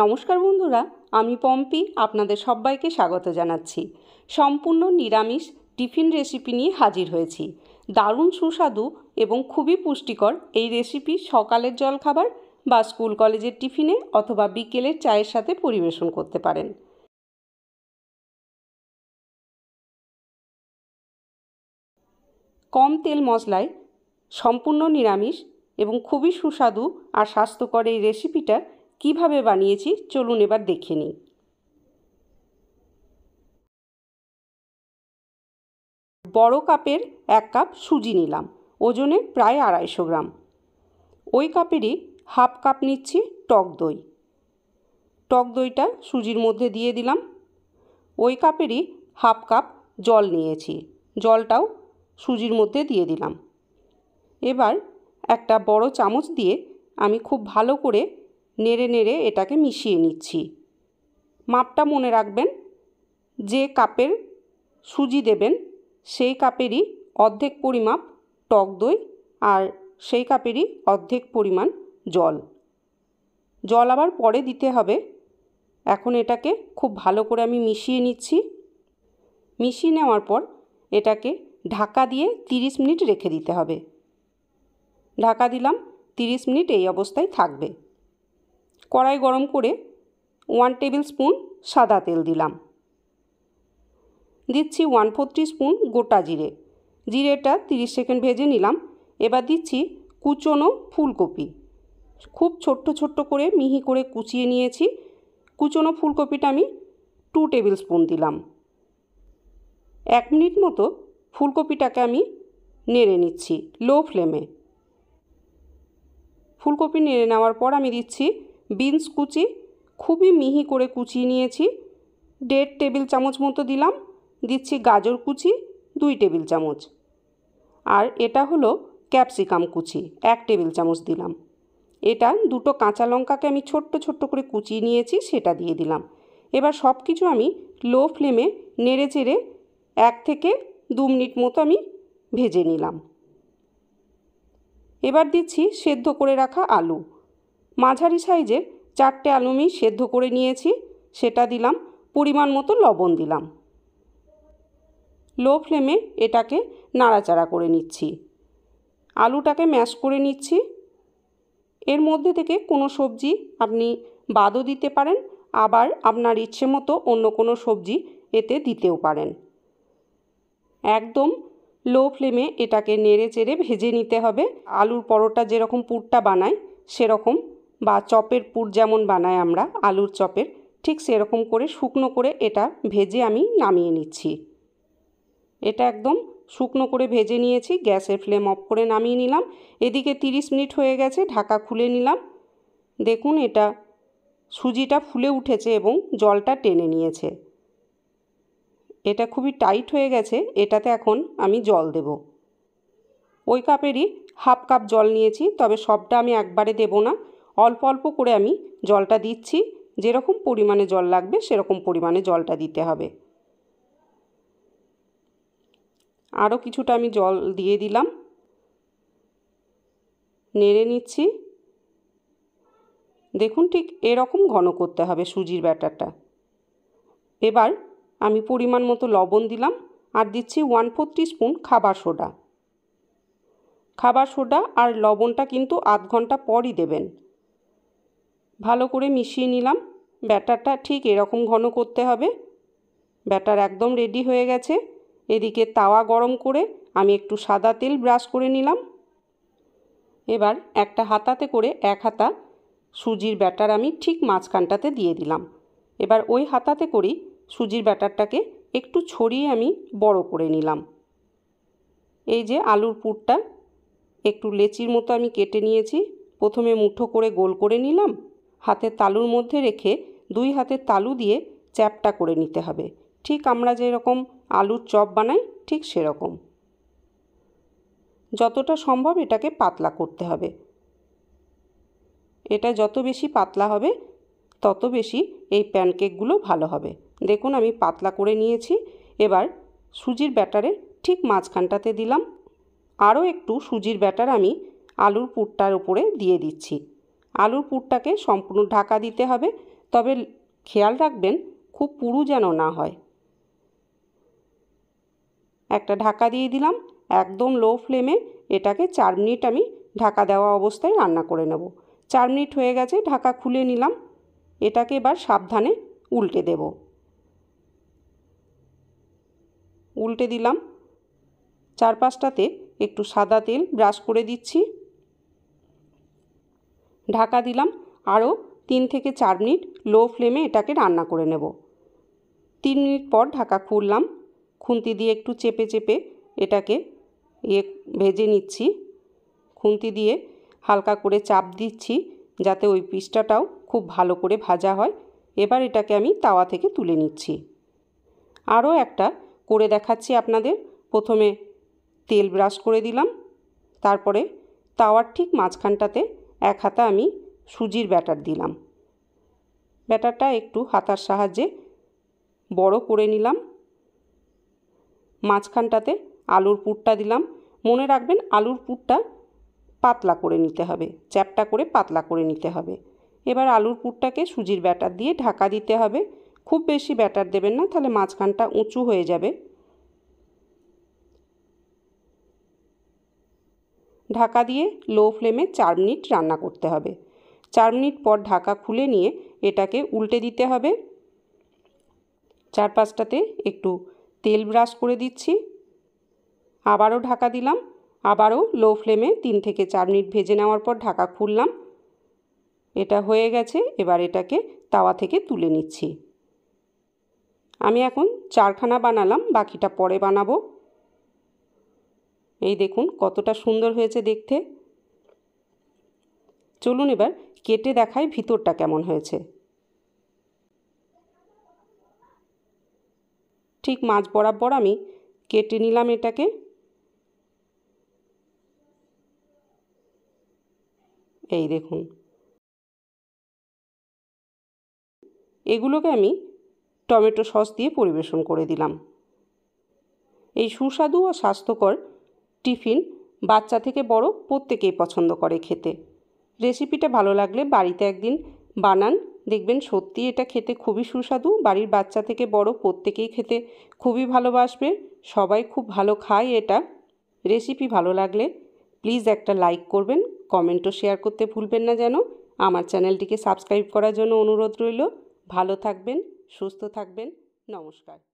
নমস্কার বন্ধুরা আমি পম্পি আপনাদের সবাইকে স্বাগত জানাচ্ছি সম্পূর্ণ নিরামিষ টিফিন রেসিপি নিয়ে হাজির হয়েছি দারুণ সুস্বাদু এবং খুবই পুষ্টিকর এই রেসিপি সকালের জলখাবার বা স্কুল কলেজের টিফিনে অথবা বিকেলের চায়ের সাথে পরিবেশন করতে পারেন কম তেল মশলায় সম্পূর্ণ নিরামিষ এবং খুবই সুস্বাদু আর স্বাস্থ্যকর এই রেসিপিটা কিভাবে বানিয়েছি চলুন এবার দেখে নিই বড় কাপের এক কাপ সুজি নিলাম ওজনে প্রায় আড়াইশো গ্রাম ওই কাপেরই হাফ কাপ নিচ্ছি টক দই টক দইটা সুজির মধ্যে দিয়ে দিলাম ওই কাপেরই হাফ কাপ জল নিয়েছি জলটাও সুজির মধ্যে দিয়ে দিলাম এবার একটা বড় চামচ দিয়ে আমি খুব ভালো করে নেড়ে নেড়ে এটাকে মিশিয়ে নিচ্ছি মাপটা মনে রাখবেন যে কাপের সুজি দেবেন সেই কাপেরই অর্ধেক পরিমাপ টক দই আর সেই কাপেরই অর্ধেক পরিমাণ জল জল আবার পরে দিতে হবে এখন এটাকে খুব ভালো করে আমি মিশিয়ে নিচ্ছি মিশিয়ে নেওয়ার পর এটাকে ঢাকা দিয়ে 30 মিনিট রেখে দিতে হবে ঢাকা দিলাম 30 মিনিট এই অবস্থায় থাকবে কড়াই গরম করে ওয়ান টেবিল স্পুন সাদা তেল দিলাম দিচ্ছি ওয়ান ফোর স্পুন গোটা জিরে জিরেটা তিরিশ সেকেন্ড ভেজে নিলাম এবার দিচ্ছি কুচনো ফুলকপি খুব ছোট্ট ছোট্ট করে মিহি করে কুচিয়ে নিয়েছি কুচনো ফুলকপিটা আমি টু টেবিল স্পুন দিলাম এক মিনিট মতো ফুলকপিটাকে আমি নেড়ে নিচ্ছি লো ফ্লেমে ফুলকপি নেড়ে নেওয়ার পর আমি দিচ্ছি বিনস কুচি খুবই মিহি করে কুচিয়ে নিয়েছি দেড় টেবিল চামচ মতো দিলাম দিচ্ছি গাজর কুচি দুই টেবিল চামচ আর এটা হলো ক্যাপসিকাম কুচি এক টেবিল চামচ দিলাম এটা দুটো কাঁচা লঙ্কাকে আমি ছোট্ট ছোট্ট করে কুচিয়ে নিয়েছি সেটা দিয়ে দিলাম এবার সব কিছু আমি লো ফ্লেমে নেড়ে চেড়ে এক থেকে দু মিনিট মতো আমি ভেজে নিলাম এবার দিচ্ছি সেদ্ধ করে রাখা আলু মাঝারি সাইজের চারটে আলুমি সেদ্ধ করে নিয়েছি সেটা দিলাম পরিমাণ মতো লবণ দিলাম লো ফ্লেমে এটাকে নাড়াচাড়া করে নিচ্ছি আলুটাকে ম্যাশ করে নিচ্ছি এর মধ্যে থেকে কোনো সবজি আপনি বাদও দিতে পারেন আবার আপনার ইচ্ছে মতো অন্য কোনো সবজি এতে দিতেও পারেন একদম লো ফ্লেমে এটাকে নেড়ে চেড়ে ভেজে নিতে হবে আলুর পরোটা যেরকম পুরটা বানায় সেরকম বা চপের পুর যেমন বানাই আমরা আলুর চপের ঠিক সেরকম করে শুকনো করে এটা ভেজে আমি নামিয়ে নিচ্ছি এটা একদম শুকনো করে ভেজে নিয়েছি গ্যাসের ফ্লেম অফ করে নামিয়ে নিলাম এদিকে 30 মিনিট হয়ে গেছে ঢাকা খুলে নিলাম দেখুন এটা সুজিটা ফুলে উঠেছে এবং জলটা টেনে নিয়েছে এটা খুবই টাইট হয়ে গেছে এটাতে এখন আমি জল দেব ওই কাপেরই হাফ কাপ জল নিয়েছি তবে সবটা আমি একবারে দেব না অল্প অল্প করে আমি জলটা দিচ্ছি যেরকম পরিমাণে জল লাগবে সেরকম পরিমাণে জলটা দিতে হবে আরও কিছুটা আমি জল দিয়ে দিলাম নেড়ে নিচ্ছি দেখুন ঠিক এরকম ঘন করতে হবে সুজির ব্যাটারটা এবার আমি পরিমাণ মতো লবণ দিলাম আর দিচ্ছি ওয়ান ফোর স্পুন খাবার সোডা খাবার সোডা আর লবণটা কিন্তু আধ ঘন্টা পরই দেবেন ভালো করে মিশিয়ে নিলাম ব্যাটারটা ঠিক এরকম ঘন করতে হবে ব্যাটার একদম রেডি হয়ে গেছে এদিকে তাওয়া গরম করে আমি একটু সাদা তেল ব্রাশ করে নিলাম এবার একটা হাতাতে করে এক হাতা সুজির ব্যাটার আমি ঠিক মাঝখানটাতে দিয়ে দিলাম এবার ওই হাতাতে করেই সুজির ব্যাটারটাকে একটু ছড়িয়ে আমি বড় করে নিলাম এই যে আলুর পুরটা একটু লেচির মতো আমি কেটে নিয়েছি প্রথমে মুঠো করে গোল করে নিলাম হাতের তালুর মধ্যে রেখে দুই হাতের তালু দিয়ে চ্যাপটা করে নিতে হবে ঠিক আমরা যেরকম আলুর চপ বানাই ঠিক সেরকম যতটা সম্ভব এটাকে পাতলা করতে হবে এটা যত বেশি পাতলা হবে তত বেশি এই প্যানকেকগুলো ভালো হবে দেখুন আমি পাতলা করে নিয়েছি এবার সুজির ব্যাটারের ঠিক মাঝখানটাতে দিলাম আরও একটু সুজির ব্যাটার আমি আলুর পুরটার উপরে দিয়ে দিচ্ছি আলুর পুরটাকে সম্পূর্ণ ঢাকা দিতে হবে তবে খেয়াল রাখবেন খুব পুরু যেন না হয় একটা ঢাকা দিয়ে দিলাম একদম লো ফ্লেমে এটাকে চার মিনিট আমি ঢাকা দেওয়া অবস্থায় রান্না করে নেব চার মিনিট হয়ে গেছে ঢাকা খুলে নিলাম এটাকে এবার সাবধানে উল্টে দেব উল্টে দিলাম চারপাশটাতে একটু সাদা তেল ব্রাশ করে দিচ্ছি ঢাকা দিলাম আরও তিন থেকে চার মিনিট লো ফ্লেমে এটাকে রান্না করে নেব তিন মিনিট পর ঢাকা খুললাম খুন্তি দিয়ে একটু চেপে চেপে এটাকে ইয়ে ভেজে নিচ্ছি খুন্তি দিয়ে হালকা করে চাপ দিচ্ছি যাতে ওই পিসটাটাও খুব ভালো করে ভাজা হয় এবার এটাকে আমি তাওয়া থেকে তুলে নিচ্ছি আরও একটা করে দেখাচ্ছি আপনাদের প্রথমে তেল ব্রাশ করে দিলাম তারপরে তাওয়ার ঠিক মাঝখানটাতে এক হাতা আমি সুজির ব্যাটার দিলাম ব্যাটারটা একটু হাতার সাহায্যে বড় করে নিলাম মাঝখানটাতে আলুর পুরটা দিলাম মনে রাখবেন আলুর পুরটা পাতলা করে নিতে হবে চ্যাপটা করে পাতলা করে নিতে হবে এবার আলুর পুরটাকে সুজির ব্যাটার দিয়ে ঢাকা দিতে হবে খুব বেশি ব্যাটার দেবেন না তাহলে মাঝখানটা উঁচু হয়ে যাবে ঢাকা দিয়ে লো ফ্লেমে চার মিনিট রান্না করতে হবে চার মিনিট পর ঢাকা খুলে নিয়ে এটাকে উল্টে দিতে হবে চার পাঁচটাতে একটু তেল ব্রাশ করে দিচ্ছি আবারও ঢাকা দিলাম আবারও লো ফ্লেমে তিন থেকে চার মিনিট ভেজে নেওয়ার পর ঢাকা খুললাম এটা হয়ে গেছে এবার এটাকে তাওয়া থেকে তুলে নিচ্ছি আমি এখন চারখানা বানালাম বাকিটা পরে বানাবো এই দেখুন কতটা সুন্দর হয়েছে দেখতে চলুন এবার কেটে দেখাই ভিতরটা কেমন হয়েছে ঠিক মাছ বরাবর আমি কেটে নিলাম এটাকে এই দেখুন এগুলোকে আমি টমেটো সস দিয়ে পরিবেশন করে দিলাম এই সুস্বাদু ও স্বাস্থ্যকর টিফিন বাচ্চা থেকে বড় প্রত্যেকেই পছন্দ করে খেতে রেসিপিটা ভালো লাগলে বাড়িতে একদিন বানান দেখবেন সত্যি এটা খেতে খুবই সুস্বাদু বাড়ির বাচ্চা থেকে বড় প্রত্যেকেই খেতে খুবই ভালোবাসবে সবাই খুব ভালো খায় এটা রেসিপি ভালো লাগলে প্লিজ একটা লাইক করবেন কমেন্টও শেয়ার করতে ভুলবেন না যেন আমার চ্যানেলটিকে সাবস্ক্রাইব করার জন্য অনুরোধ রইল ভালো থাকবেন সুস্থ থাকবেন নমস্কার